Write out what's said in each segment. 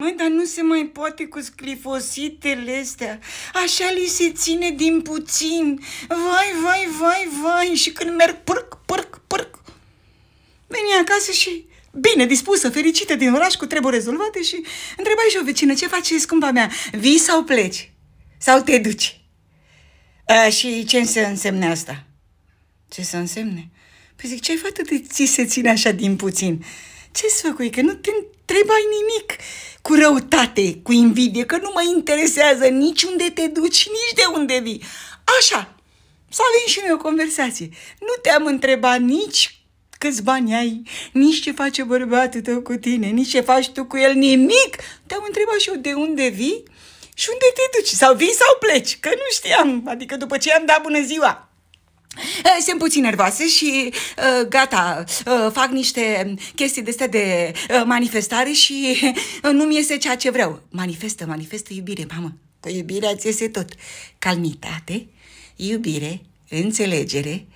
Măi, dar nu se mai poate cu sclifositele astea. Așa li se ține din puțin. Vai, vai, vai, vai. Și când merg pârc, pârc, pârc. Veni acasă și bine dispusă, fericită din oraș cu treburi rezolvate și întrebai și o vecină, ce faci, scumpa mea, vii sau pleci? Sau te duci? A, și ce se însemne asta? Ce să însemne? Păi zic, ce-ai făcut de ți se ține așa din puțin? Ce-ți făcui? Că nu te întrebai nimic răutate, cu invidie, că nu mă interesează nici unde te duci, nici de unde vii. Așa, să avem și noi o conversație. Nu te-am întrebat nici câți bani ai, nici ce face bărbatul tău cu tine, nici ce faci tu cu el, nimic. Te-am întrebat și eu de unde vii și unde te duci, sau vii sau pleci, că nu știam, adică după ce am dat bună ziua mai sunt puțin nervoase și uh, gata, uh, fac niște chestii de de uh, manifestare și uh, nu-mi iese ceea ce vreau. Manifestă, manifestă iubire, mamă. Cu iubirea ți iese tot. Calmitate, iubire, înțelegere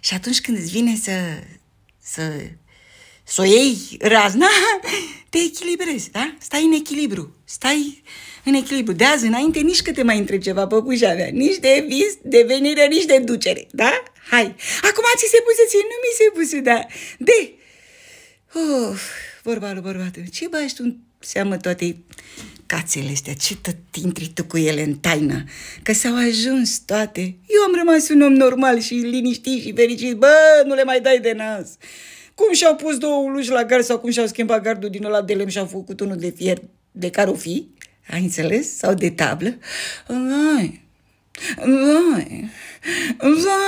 și atunci când îți vine să, să să o iei razna, te echilibrezi, da? Stai în echilibru, stai în echilibru. De azi înainte nici că te mai întreb ceva, păpușa mea, nici de vis, de venire, nici de ducere, da? Hai! Acum ți se puse, ție nu mi se puse, da? De! Uf, vorba lui bărbatul, ce bă, ești un seamă toate cațele astea, ce tot intri tu cu ele în taină, că s-au ajuns toate. Eu am rămas un om normal și liniștit și fericit, bă, nu le mai dai de nas. Cum și-au pus două uluși la gard sau cum și-au schimbat gardul din ăla de lemn și-au făcut unul de fier de care o fi? Ai înțeles? Sau de tablă? Vai, vai,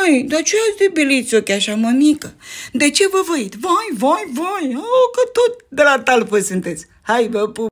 vai, dar ce ați de beliți ochi așa, mămică? De ce vă văit? Vai, vai, vai, oh, că tot de la talpă sunteți. Hai, vă pup!